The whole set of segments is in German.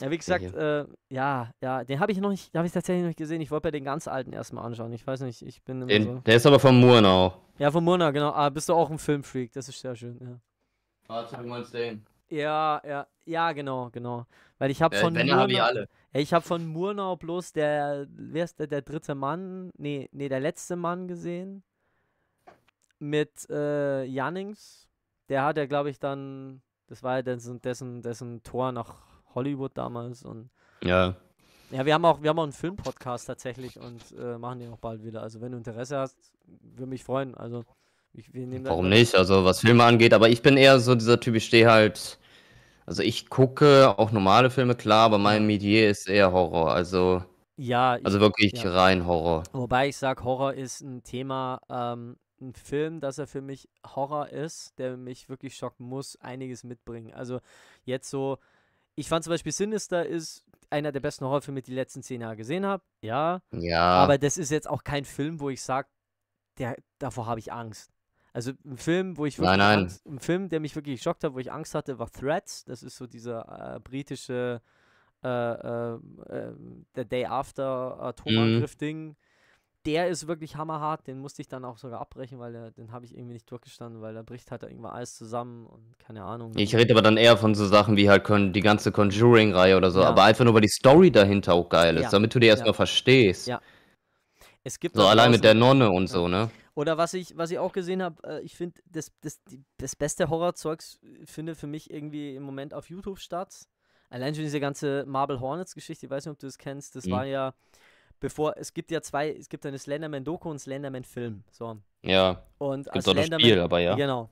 Ja, wie gesagt, äh, ja, ja, den habe ich noch nicht, habe ich tatsächlich noch nicht gesehen. Ich wollte bei den ganz alten erstmal anschauen. Ich weiß nicht, ich bin den, so. Der ist aber von Murnau. Ja, von Murnau, genau. Ah, bist du auch ein Filmfreak, das ist sehr schön, ja. Warte, wir mal sehen. Ja, ja, ja, genau, genau. Weil ich habe ja, von wenn, Murnau, hab ich, alle. ich habe von Murnau bloß der, wer ist der, der dritte Mann? Nee, nee, der letzte Mann gesehen. Mit äh, Jannings. Der hat ja, glaube ich, dann, das war ja dessen, dessen, dessen Tor nach Hollywood damals und ja. Ja, wir haben auch, wir haben auch einen Filmpodcast tatsächlich und äh, machen den auch bald wieder. Also wenn du Interesse hast, würde mich freuen. Also ich, Warum nicht? Also was Filme angeht, aber ich bin eher so dieser Typ, ich stehe halt. Also ich gucke auch normale Filme, klar, aber mein Medier ist eher Horror. Also. Ja, also ich, also wirklich ja. rein Horror. Wobei ich sage, Horror ist ein Thema, ähm, ein Film, dass er für mich Horror ist, der mich wirklich schocken muss, einiges mitbringen. Also jetzt so, ich fand zum Beispiel Sinister ist einer der besten Horrorfilme, die ich die letzten zehn Jahre gesehen habe. Ja. Ja. Aber das ist jetzt auch kein Film, wo ich sage, davor habe ich Angst. Also ein Film, wo ich wirklich nein, nein. Angst, ein Film, der mich wirklich geschockt hat, wo ich Angst hatte, war Threats. Das ist so dieser äh, britische äh, äh, The ähm, Day After mhm. Atomangriff-Ding. Mhm der ist wirklich hammerhart, den musste ich dann auch sogar abbrechen, weil der, den habe ich irgendwie nicht durchgestanden, weil da bricht halt irgendwann alles zusammen und keine Ahnung. Ich rede aber dann eher von so Sachen wie halt die ganze Conjuring-Reihe oder so, ja. aber einfach nur, weil die Story dahinter auch geil ist, ja. damit du die erstmal ja. verstehst. Ja. Es gibt so allein mit der Nonne und so, ne? Oder was ich, was ich auch gesehen habe, äh, ich finde, das, das, das beste Horrorzeugs finde für mich irgendwie im Moment auf YouTube statt. Allein schon diese ganze Marble Hornets-Geschichte, ich weiß nicht, ob du das kennst, das mhm. war ja bevor es gibt ja zwei, es gibt eine Slenderman-Doku und Slenderman-Film. So. Ja. Und als Slenderman, Spiel, aber ja. Genau.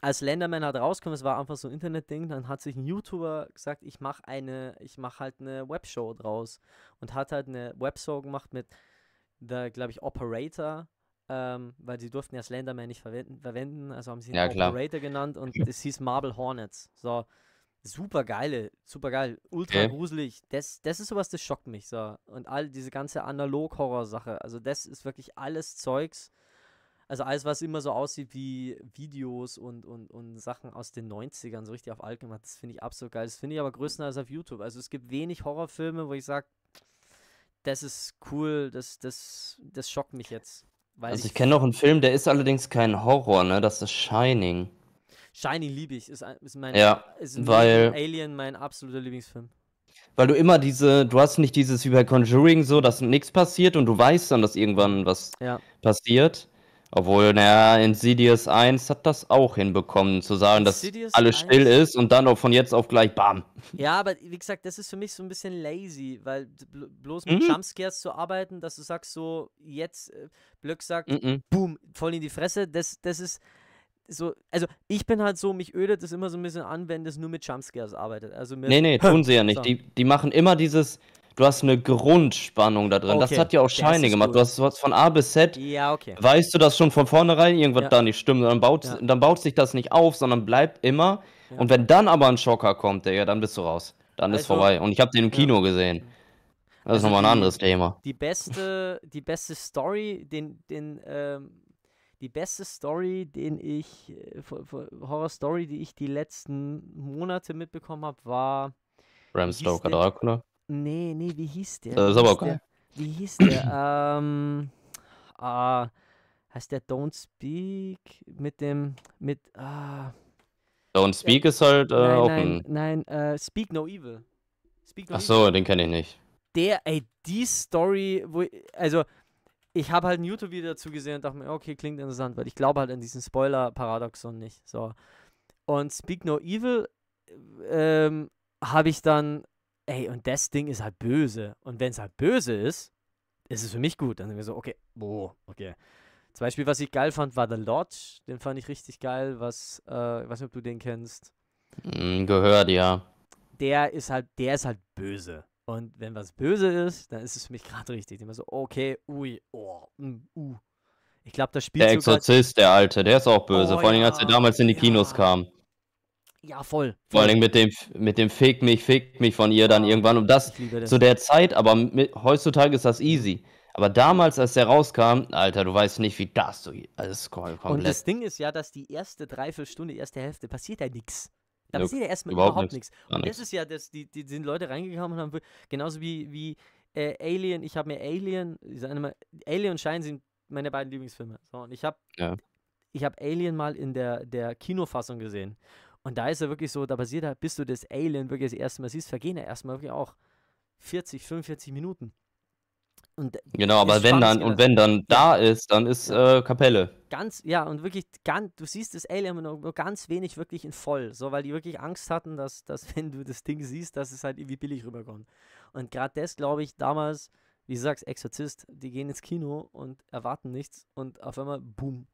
Als Slenderman hat rausgekommen, es war einfach so ein Internet-Ding, dann hat sich ein YouTuber gesagt, ich mache eine, ich mache halt eine Webshow draus und hat halt eine Webshow gemacht mit glaube ich, Operator, ähm, weil sie durften ja Slenderman nicht verwenden, verwenden also haben sie ihn ja, Operator klar. genannt und es hieß Marble Hornets. So super geile, super geil, ultra gruselig. Das, das ist sowas, das schockt mich so. Und all diese ganze Analog-Horror-Sache, also das ist wirklich alles Zeugs. Also alles, was immer so aussieht wie Videos und, und, und Sachen aus den 90ern, so richtig auf alt gemacht, das finde ich absolut geil. Das finde ich aber größer als auf YouTube. Also es gibt wenig Horrorfilme, wo ich sage, das ist cool, das, das, das schockt mich jetzt. also ich, ich kenne noch einen Film, der ist allerdings kein Horror, ne? Das ist Shining. Shiny liebe ich, ist, ist mein ja, ist weil, Alien mein absoluter Lieblingsfilm. Weil du immer diese, du hast nicht dieses wie bei Conjuring so, dass nichts passiert und du weißt dann, dass irgendwann was ja. passiert. Obwohl, naja, Insidious 1 hat das auch hinbekommen, zu sagen, dass Insidious alles 1? still ist und dann auch von jetzt auf gleich bam. Ja, aber wie gesagt, das ist für mich so ein bisschen lazy, weil bloß mit mhm. Jumpscares zu arbeiten, dass du sagst so, jetzt, äh, Blöck sagt, mhm. boom, voll in die Fresse, das, das ist, so, also ich bin halt so, mich ödet es immer so ein bisschen an, wenn das nur mit Jumpscares arbeitet. Also mit nee, nee, tun sie ja nicht. Die, die machen immer dieses, du hast eine Grundspannung da drin. Okay. Das hat ja auch Shiny gemacht. Gut. Du hast, von A bis Z, ja, okay. weißt du, dass schon von vornherein irgendwas ja. da nicht stimmt. Dann baut, ja. dann baut sich das nicht auf, sondern bleibt immer. Ja. Und wenn dann aber ein Schocker kommt, Digga, dann bist du raus. Dann also, ist vorbei. Und ich habe den im Kino gesehen. Das also ist nochmal ein anderes Thema. Die beste, die beste Story, den, den, ähm, die beste Story, den ich, äh, Horror-Story, die ich die letzten Monate mitbekommen habe, war. Ram Stoker Dracula? Nee, nee, wie hieß der? Das ist aber okay. wie hieß der? ähm. Ah, heißt der Don't Speak mit dem. mit. Ah, Don't Speak ja, ist halt äh, nein, auch ein. Nein, nein äh, Speak No Evil. Speak no Ach so, evil. den kenne ich nicht. Der, ey, die Story, wo. also, ich habe halt ein YouTube-Video dazu gesehen und dachte mir, okay, klingt interessant, weil ich glaube halt an diesen Spoiler-Paradoxon nicht. So. Und Speak No Evil ähm, habe ich dann, ey, und das Ding ist halt böse. Und wenn es halt böse ist, ist es für mich gut. Dann sind wir so, okay, boah, okay. Zum Beispiel, was ich geil fand, war The Lodge. Den fand ich richtig geil. Was, äh, ich weiß nicht, ob du den kennst. Mm, gehört, ja. Der ist halt, der ist halt böse. Und wenn was böse ist, dann ist es für mich gerade richtig. Immer so, okay, ui, oh, mm, uh. Ich glaube, das spielt Der Exorzist, der alte, der ist auch böse. Oh, Vor allem, ja, als er damals in die ja. Kinos kam. Ja, voll. Vor allem mit dem, mit dem Fick mich, fick mich von ihr dann irgendwann. Und das, das. zu der Zeit, aber mit, heutzutage ist das easy. Aber damals, als der rauskam, Alter, du weißt nicht, wie das so. Also, komplett. Und das Ding ist ja, dass die erste Dreiviertelstunde, erste Hälfte passiert ja nichts. Da ja, passiert ja erstmal überhaupt, überhaupt nichts. nichts. Und das ist ja, dass die, die sind Leute reingekommen und haben, genauso wie, wie äh, Alien, ich habe mir Alien, ich sage immer, Alien und Shine sind meine beiden Lieblingsfilme. So, und ich habe ja. hab Alien mal in der, der Kinofassung gesehen. Und da ist ja wirklich so, da passiert halt, bis du das Alien wirklich das erste Mal siehst, vergehen ja erstmal wirklich auch 40, 45 Minuten. Und genau, aber wenn dann, und wenn dann da ist, dann ist äh, Kapelle. Ganz, ja, und wirklich, ganz, du siehst das Alien nur, nur, ganz wenig wirklich in voll, so, weil die wirklich Angst hatten, dass, dass wenn du das Ding siehst, dass es halt irgendwie billig rüberkommt. Und gerade das, glaube ich, damals, wie du sagst, Exorzist, die gehen ins Kino und erwarten nichts und auf einmal, boom.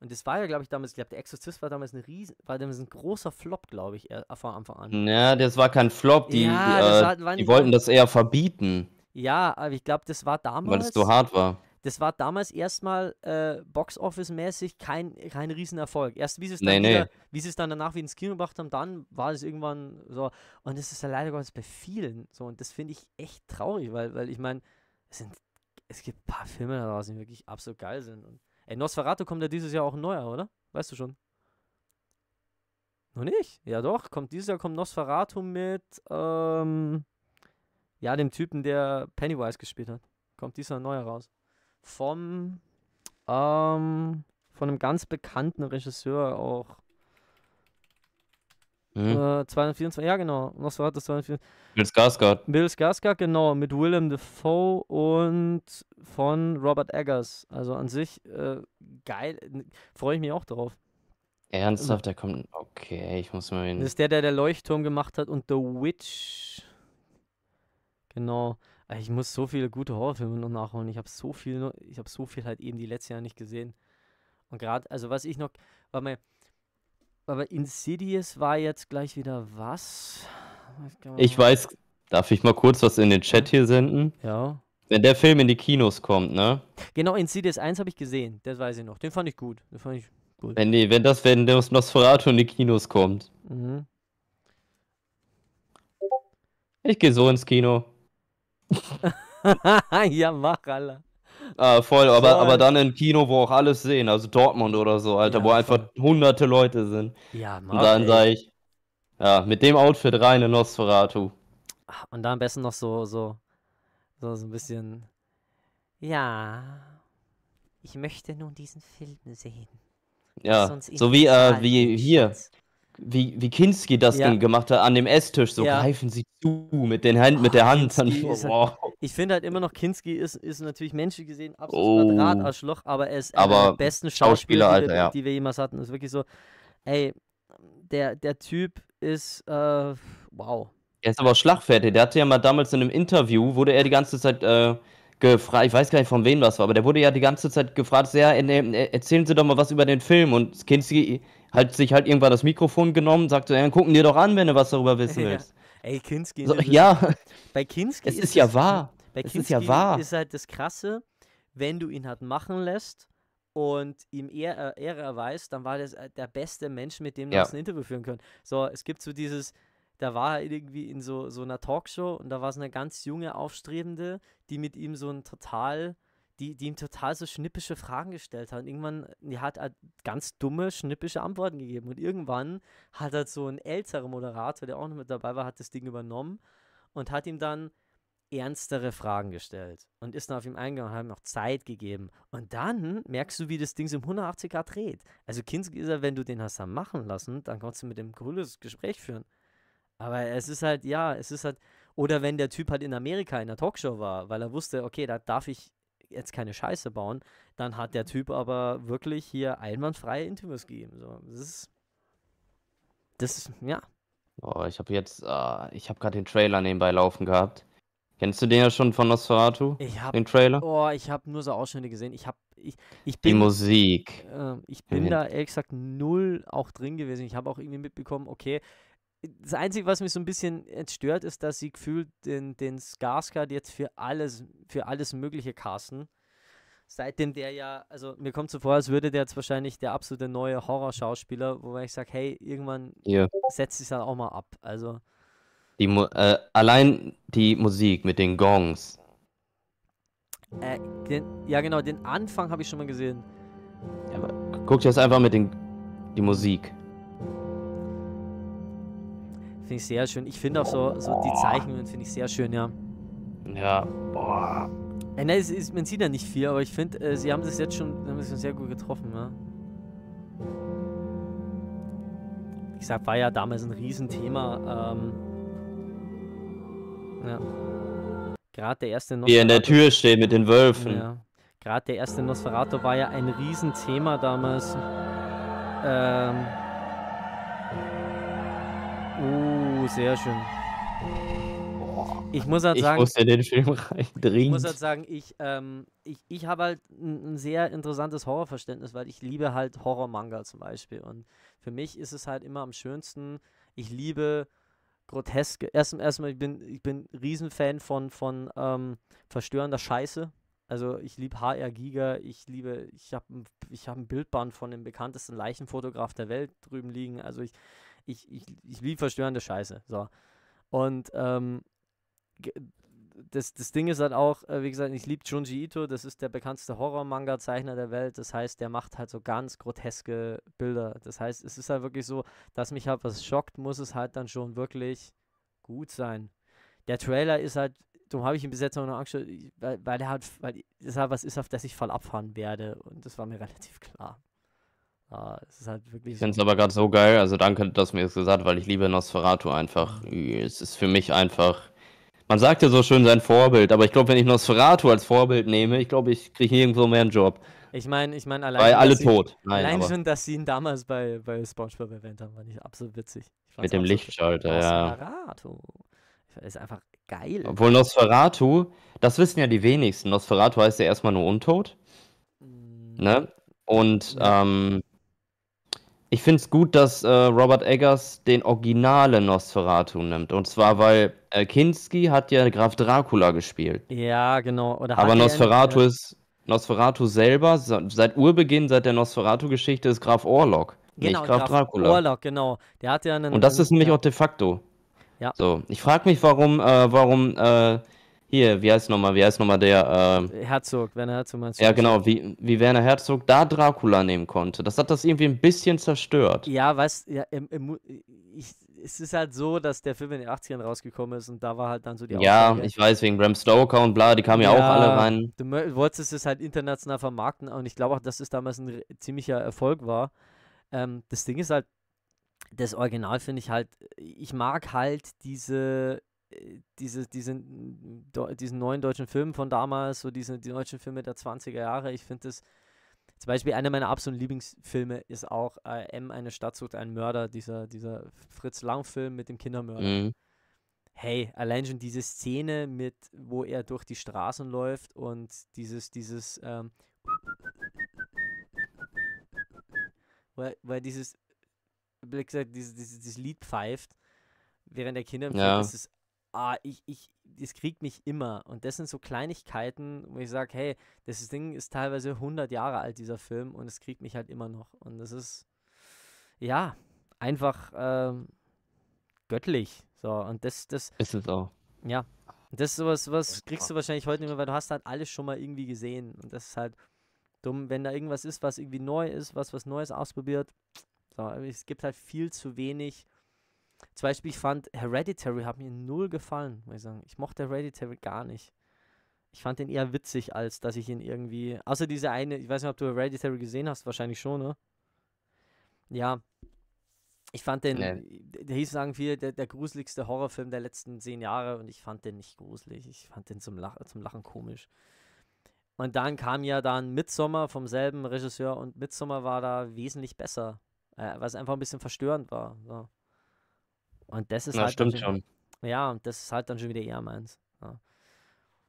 Und das war ja, glaube ich, damals, ich glaube, der Exorzist war damals, eine riesen, war damals ein großer Flop, glaube ich, von Anfang an. Ja, das war kein Flop, die, ja, die, äh, war, die wollten das eher verbieten. Ja, aber ich glaube, das war damals. Weil es so hart war. Das war damals erstmal äh, Box-Office-mäßig kein, kein Riesenerfolg. Erst wie sie es dann, nee, wieder, nee. Wie es dann danach wieder ins Kino gebracht haben, dann war es irgendwann so. Und das ist ja leider Gottes bei vielen so. Und das finde ich echt traurig, weil, weil ich meine, es, es gibt ein paar Filme da draußen, die wirklich absolut geil sind. Und, ey, Nosferatu kommt ja dieses Jahr auch neuer, oder? Weißt du schon? Noch nicht? Ja doch, kommt dieses Jahr kommt Nosferatu mit, ähm, ja, dem Typen, der Pennywise gespielt hat. Kommt dieser neue raus. Vom, ähm, von einem ganz bekannten Regisseur auch. Mhm. Äh, 224, ja genau. Was war das? 224? Bill Skarsgård. Bill Skarsgård, genau. Mit Willem Dafoe und von Robert Eggers. Also an sich äh, geil. Freue ich mich auch drauf. Ernsthaft, der kommt. Okay, ich muss mal hin. Das ist der, der der Leuchtturm gemacht hat und The Witch. Genau. Ich muss so viele gute Horrorfilme noch nachholen. Ich habe so viel, ich habe so viel halt eben die letzten Jahre nicht gesehen. Und gerade, also was ich noch, war mal, aber Insidious war jetzt gleich wieder was? Ich weiß, darf ich mal kurz was in den Chat hier senden? Ja. Wenn der Film in die Kinos kommt, ne? Genau, Insidious 1 habe ich gesehen, das weiß ich noch. Den fand ich gut. Den fand ich gut. Wenn, die, wenn das, wenn das Nosferatu in die Kinos kommt. Mhm. Ich gehe so ins Kino. ja, mach, alle. Ah, voll, aber, voll. aber dann im Kino, wo auch alles sehen, also Dortmund oder so, Alter, ja, wo voll. einfach hunderte Leute sind. Ja, Mann. Und dann sage ich, ja, mit dem Outfit rein in Nosferatu. Und da am besten noch so, so, so, so ein bisschen, ja, ich möchte nun diesen Film sehen. Ja, so wie, äh, halt wie hier, wie, wie Kinski das ja. gemacht hat, an dem Esstisch, so ja. greifen sie zu mit, den Hand, oh, mit der Hand. Dann, halt wow. halt, ich finde halt immer noch, Kinski ist, ist natürlich menschlich gesehen absolut oh. Quadratarschloch, aber er ist aber einer der besten Schauspieler, Schauspieler die, Alter, ja. die, wir jemals hatten. Das Ist wirklich so, ey, der, der Typ ist, äh, wow. Er ist aber auch schlagfertig. Der hatte ja mal damals in einem Interview, wurde er die ganze Zeit äh, gefragt, ich weiß gar nicht von wem das war, aber der wurde ja die ganze Zeit gefragt, sehr, äh, äh, erzählen Sie doch mal was über den Film. Und Kinski halt sich halt irgendwann das Mikrofon genommen, sagt so, ja, gucken dir doch an, wenn du was darüber wissen willst. Ja. Ey, Kinski. So, ja. Bei Kinski es ist, ist ja wahr. Bei es Kinski ist, ja wahr. ist halt das Krasse, wenn du ihn halt machen lässt und ihm Ehre, Ehre erweist, dann war das äh, der beste Mensch, mit dem du ja. ein Interview führen können. So, es gibt so dieses, da war er irgendwie in so, so einer Talkshow und da war es eine ganz junge Aufstrebende, die mit ihm so ein total die, die ihm total so schnippische Fragen gestellt hat. Und irgendwann äh, die hat er ganz dumme, schnippische Antworten gegeben. Und irgendwann hat er so ein älterer Moderator, der auch noch mit dabei war, hat das Ding übernommen und hat ihm dann ernstere Fragen gestellt und ist dann auf ihm eingegangen und hat ihm noch Zeit gegeben. Und dann merkst du, wie das Ding so im 180 Grad dreht. Also Kinski ist ja, wenn du den hast dann machen lassen, dann kannst du mit dem cooles Gespräch führen. Aber es ist halt, ja, es ist halt, oder wenn der Typ halt in Amerika in der Talkshow war, weil er wusste, okay, da darf ich jetzt keine Scheiße bauen, dann hat der mhm. Typ aber wirklich hier einwandfreie Intimus gegeben. So, das ist, das ja. Oh, ich habe jetzt, äh, ich habe gerade den Trailer nebenbei laufen gehabt. Kennst du den ja schon von Nosferatu? Ich hab, den Trailer? Oh, ich habe nur so Ausschnitte gesehen. Ich habe, ich, ich bin. Die Musik. Äh, ich bin mhm. da ehrlich gesagt null auch drin gewesen. Ich habe auch irgendwie mitbekommen, okay, das Einzige, was mich so ein bisschen jetzt stört, ist, dass sie gefühlt den, den Skarsgård jetzt für alles, für alles Mögliche casten. Seitdem der ja, also mir kommt so vor, als würde der jetzt wahrscheinlich der absolute neue Horrorschauspieler, wobei ich sage, hey, irgendwann ja. setzt sich dann halt auch mal ab. Also. Die Mu äh, allein die Musik mit den Gongs. Äh, den, ja, genau, den Anfang habe ich schon mal gesehen. Ja, guck dir das einfach mit den die Musik. Finde ich sehr schön. Ich finde auch so, so die Zeichnungen finde ich sehr schön, ja. Ja, boah. Äh, nein, es, es, man sieht ja nicht viel, aber ich finde, äh, sie haben sich jetzt schon, haben sich schon sehr gut getroffen, ja. Ich sag, war ja damals ein Riesenthema. Ähm, ja. Gerade der erste Nosferatu. Wie in der Tür steht mit den Wölfen. Ja. Gerade der erste Nosferatu war ja ein Riesenthema damals. Ähm, Uh, sehr schön. ich muss halt sagen. Ich muss ja den Film Ich muss halt sagen, ich, ähm, ich, ich habe halt ein, ein, sehr interessantes Horrorverständnis, weil ich liebe halt Horror-Manga zum Beispiel. Und für mich ist es halt immer am schönsten. Ich liebe groteske. Erstmal, erst ich bin ich bin Riesenfan von, von ähm, verstörender Scheiße. Also ich liebe HR Giga, ich liebe, ich habe ich hab ein Bildband von dem bekanntesten Leichenfotograf der Welt drüben liegen. Also ich, ich, ich, ich liebe verstörende Scheiße. So. Und ähm, das, das Ding ist halt auch, äh, wie gesagt, ich liebe Junji Ito, das ist der bekannteste Horror-Manga-Zeichner der Welt. Das heißt, der macht halt so ganz groteske Bilder. Das heißt, es ist halt wirklich so, dass mich halt was schockt, muss es halt dann schon wirklich gut sein. Der Trailer ist halt, darum habe ich ihn bis jetzt noch angeschaut, weil, weil er halt, weil das halt was ist, auf das ich voll abfahren werde. Und das war mir relativ klar. Uh, es ist halt wirklich. Ich finde es so aber gerade so geil. Also danke, dass du mir das gesagt, hast, weil ich liebe Nosferatu einfach. Es ist für mich einfach. Man sagt ja so schön sein Vorbild, aber ich glaube, wenn ich Nosferatu als Vorbild nehme, ich glaube, ich kriege nirgendwo mehr einen Job. Ich meine, ich meine allein. Weil alle tot. Nein, allein schon, dass sie ihn damals bei, bei SpongeBob erwähnt haben, war nicht absolut witzig. Mit dem Lichtschalter, ja. Nosferatu. Ist einfach geil. Obwohl Nosferatu, das wissen ja die wenigsten. Nosferatu heißt ja erstmal nur untot. Mm. Ne? Und ähm, ich finde es gut, dass äh, Robert Eggers den originalen Nosferatu nimmt. Und zwar, weil äh, Kinski hat ja Graf Dracula gespielt. Ja, genau. Oder Aber Nosferatu äh ist Nosferatu selber, seit Urbeginn, seit der Nosferatu-Geschichte ist Graf Orlok. Genau, nicht Graf, Graf Dracula. Orlok, genau. Der hat ja einen. Und das ist nämlich ja. auch de facto. Ja. So, ich frage mich, warum, äh, warum äh, hier, wie heißt nochmal, wie heißt nochmal der, äh, Herzog, Werner Herzog meinst du? Ja, genau, wie, wie Werner Herzog da Dracula nehmen konnte. Das hat das irgendwie ein bisschen zerstört. Ja, weißt, ja, im, im, ich, es ist halt so, dass der Film in den 80ern rausgekommen ist und da war halt dann so die Ja, Auflage. ich weiß, wegen Bram Stoker und bla, die kamen ja, ja auch alle rein. Du wolltest es halt international vermarkten und ich glaube auch, dass es damals ein ziemlicher Erfolg war. Ähm, das Ding ist halt, das Original finde ich halt, ich mag halt diese äh, diese, diese, hm, diesen neuen deutschen Film von damals, so diese die deutschen Filme der 20er Jahre, ich finde das zum Beispiel einer meiner absoluten Lieblingsfilme ist auch äh, M, eine Stadt sucht einen Mörder, dieser, dieser Fritz Lang-Film mit dem Kindermörder. Mhm. Hey, allein schon diese Szene mit, wo er durch die Straßen läuft und dieses, dieses, ähm, wo, dieses, wie gesagt, dieses, dieses, dieses Lied pfeift, während der Kinder im ja. das ist ah, ich, ich, das kriegt mich immer. Und das sind so Kleinigkeiten, wo ich sage, hey, das Ding ist teilweise 100 Jahre alt, dieser Film, und es kriegt mich halt immer noch. Und das ist, ja, einfach ähm, göttlich. So, und das, das. Ist es auch. Ja. Das ist sowas, was kriegst du wahrscheinlich heute nicht mehr, weil du hast halt alles schon mal irgendwie gesehen. Und das ist halt dumm, wenn da irgendwas ist, was irgendwie neu ist, was was Neues ausprobiert. So, es gibt halt viel zu wenig zum Beispiel, ich fand Hereditary hat mir null gefallen, muss ich sagen. Ich mochte Hereditary gar nicht. Ich fand den eher witzig, als dass ich ihn irgendwie. Außer diese eine, ich weiß nicht, ob du Hereditary gesehen hast, wahrscheinlich schon, ne? Ja. Ich fand den, nee. der hieß, sagen wir, der, der gruseligste Horrorfilm der letzten zehn Jahre und ich fand den nicht gruselig. Ich fand den zum, Lach, zum Lachen komisch. Und dann kam ja dann Midsommer vom selben Regisseur und Midsommer war da wesentlich besser, äh, weil es einfach ein bisschen verstörend war. So. Und das ist Na, halt. stimmt schon. Ja, das ist halt dann schon wieder eher meins. Ja.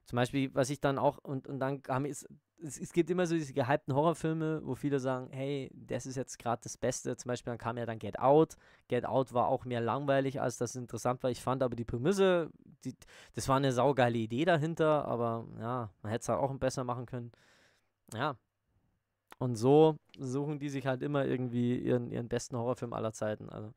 Zum Beispiel, was ich dann auch, und, und dann kam es, es, es gibt immer so diese gehypten Horrorfilme, wo viele sagen, hey, das ist jetzt gerade das Beste. Zum Beispiel, dann kam ja dann Get Out. Get Out war auch mehr langweilig, als das interessant war. Ich fand aber die Prämisse, die, das war eine saugeile Idee dahinter, aber ja, man hätte es halt auch besser machen können. Ja. Und so suchen die sich halt immer irgendwie ihren, ihren besten Horrorfilm aller Zeiten. Also.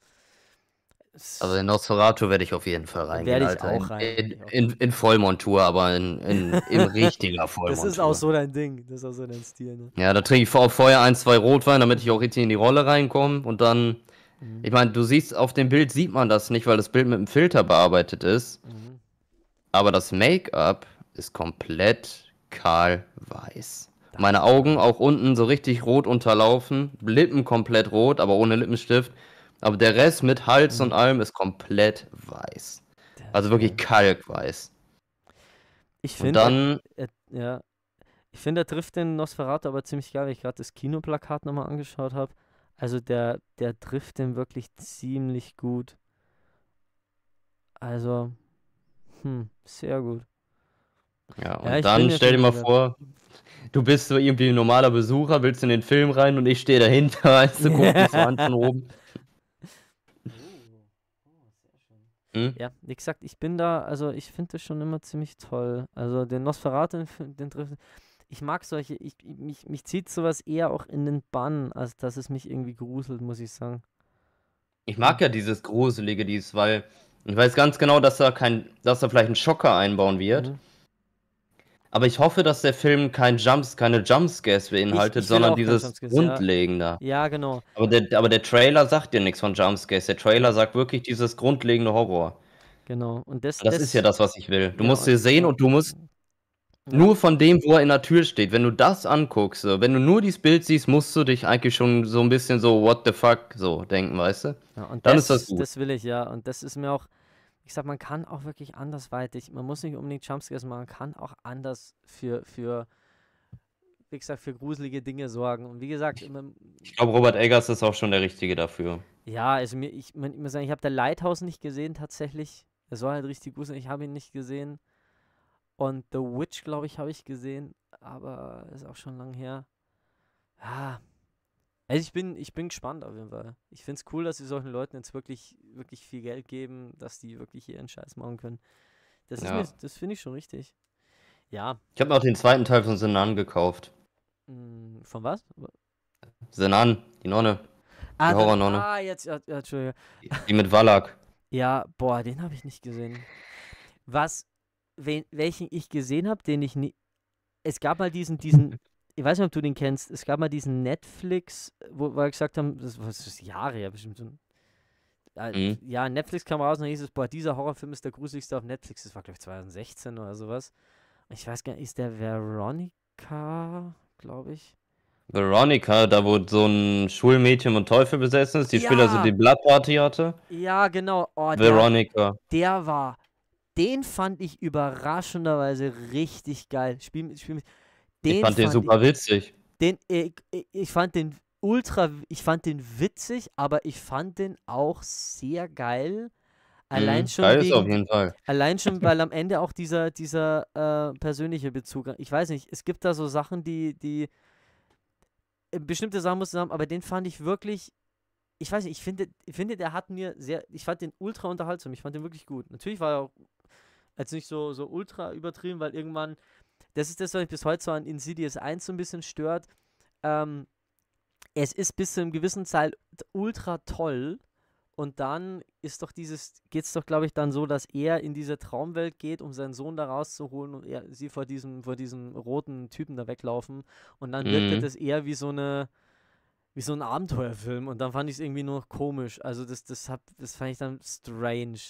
Also in Nosferatu werde ich auf jeden Fall reingehen. Werde ich Alter. auch rein. In, in, in, Vollmontur, aber in, in, in richtiger Vollmontur. Das ist auch so dein Ding. Das ist auch so dein Stil. Ne? Ja, da trinke ich vorher ein, zwei Rotwein, damit ich auch richtig in die Rolle reinkomme. Und dann, mhm. ich meine, du siehst, auf dem Bild sieht man das nicht, weil das Bild mit einem Filter bearbeitet ist. Mhm. Aber das Make-up ist komplett kahl-weiß. Meine Augen auch unten so richtig rot unterlaufen, Lippen komplett rot, aber ohne Lippenstift. Aber der Rest mit Hals mhm. und allem ist komplett weiß. Also wirklich kalkweiß. Ich finde. dann. ja. Ich finde, er trifft den Nosferatu aber ziemlich geil, weil ich gerade das Kinoplakat nochmal angeschaut habe. Also der, der trifft den wirklich ziemlich gut. Also, hm, sehr gut. Ja, und ja, dann stell dir mal vor, du bist so irgendwie ein normaler Besucher, willst in den Film rein und ich stehe dahinter, als du guckst so an von oben. Mhm. Ja, wie gesagt, ich bin da, also ich finde das schon immer ziemlich toll. Also den Nosferatu, den trifft. Ich mag solche, ich, mich, mich zieht sowas eher auch in den Bann, als dass es mich irgendwie gruselt, muss ich sagen. Ich mag ja dieses Gruselige, dies, weil ich weiß ganz genau, dass da kein, dass er vielleicht einen Schocker einbauen wird. Mhm. Aber ich hoffe, dass der Film kein Jumps, keine Jumpscares beinhaltet, ich, ich sondern dieses Grundlegende. Ja. ja, genau. Aber der, aber der Trailer sagt dir nichts von Jumpscares. Der Trailer sagt wirklich dieses grundlegende Horror. Genau. Und das, das, das ist ja das, was ich will. Du ja, musst sie sehen und du musst ja. nur von dem, wo er in der Tür steht. Wenn du das anguckst, wenn du nur dieses Bild siehst, musst du dich eigentlich schon so ein bisschen so, what the fuck, so denken, weißt du? Ja, und Dann das, ist das gut. Das will ich, ja. Und das ist mir auch ich sag, man kann auch wirklich andersweitig, man muss nicht unbedingt Jumpscares machen, man kann auch anders für, für wie gesagt, für gruselige Dinge sorgen. Und wie gesagt, man, ich glaube, Robert Eggers ist auch schon der Richtige dafür. Ja, also mir, ich, man, ich muss sagen, ich habe der Lighthouse nicht gesehen tatsächlich. Er soll halt richtig gut sein, ich habe ihn nicht gesehen. Und The Witch, glaube ich, habe ich gesehen, aber ist auch schon lange her. Ja, ah, also ich bin, ich bin gespannt auf jeden Fall. Ich finde es cool, dass sie solchen Leuten jetzt wirklich, wirklich viel Geld geben, dass die wirklich ihren Scheiß machen können. Das, ja. das finde ich schon richtig. Ja. Ich habe mir auch den zweiten Teil von Senan gekauft. Hm, von was? Senan, die Nonne. Ah, die Horror-Nonne. Ah, jetzt, ja, Entschuldigung. Die mit Wallach. Ja, boah, den habe ich nicht gesehen. Was, wen, welchen ich gesehen habe, den ich nie. Es gab mal diesen, diesen ich weiß nicht, ob du den kennst, es gab mal diesen Netflix, wo wir gesagt haben, das, das ist Jahre ja bestimmt schon. Ah, mhm. Ja, Netflix kam raus und dann hieß es, boah, dieser Horrorfilm ist der gruseligste auf Netflix. Das war, glaube ich, 2016 oder sowas. Ich weiß gar nicht, ist der Veronica, glaube ich. Veronica, da wo so ein Schulmädchen und Teufel besessen ist, die ja. später so die Bloodparty hatte. Ja, genau. Oh, Veronica. Der, der, war, den fand ich überraschenderweise richtig geil. Spiel, Spiel, den ich fand den super ich, witzig. Den, äh, ich, äh, ich fand den ultra, ich fand den witzig, aber ich fand den auch sehr geil. Mhm, allein schon, wegen, allein schon, weil am Ende auch dieser, dieser äh, persönliche Bezug. Ich weiß nicht, es gibt da so Sachen, die, die äh, bestimmte Sachen muss zusammen, aber den fand ich wirklich. Ich weiß nicht, ich finde, ich finde, der hat mir sehr. Ich fand den ultra unterhaltsam. Ich fand den wirklich gut. Natürlich war er auch jetzt nicht so, so ultra übertrieben, weil irgendwann das ist das, was mich bis heute so an Insidious 1 so ein bisschen stört. Ähm, es ist bis zu einem gewissen Teil ultra toll. Und dann ist doch dieses, geht es doch, glaube ich, dann so, dass er in diese Traumwelt geht, um seinen Sohn da rauszuholen und er, sie vor diesem, vor diesem roten Typen da weglaufen. Und dann mhm. wirkt das eher wie so eine, wie so ein Abenteuerfilm. Und dann fand ich es irgendwie nur noch komisch. Also das, das, hab, das fand ich dann strange.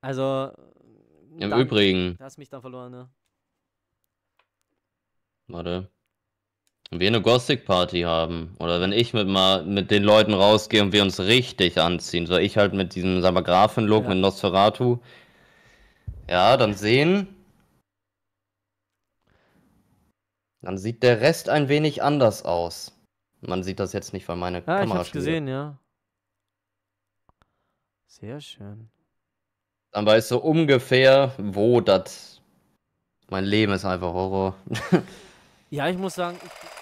Also. Im dann, Übrigen. Da hast mich dann verloren, ne? Warte. wir eine Gothic Party haben oder wenn ich mit mal mit den Leuten rausgehe und wir uns richtig anziehen, so ich halt mit diesem Samagrafen Look ja. mit Nosferatu. Ja, dann sehen dann sieht der Rest ein wenig anders aus. Man sieht das jetzt nicht, weil meine ah, Kamera ich gesehen, ja. Sehr schön. Dann weißt du ungefähr, wo das mein Leben ist einfach Horror. Ja, ich muss sagen, ich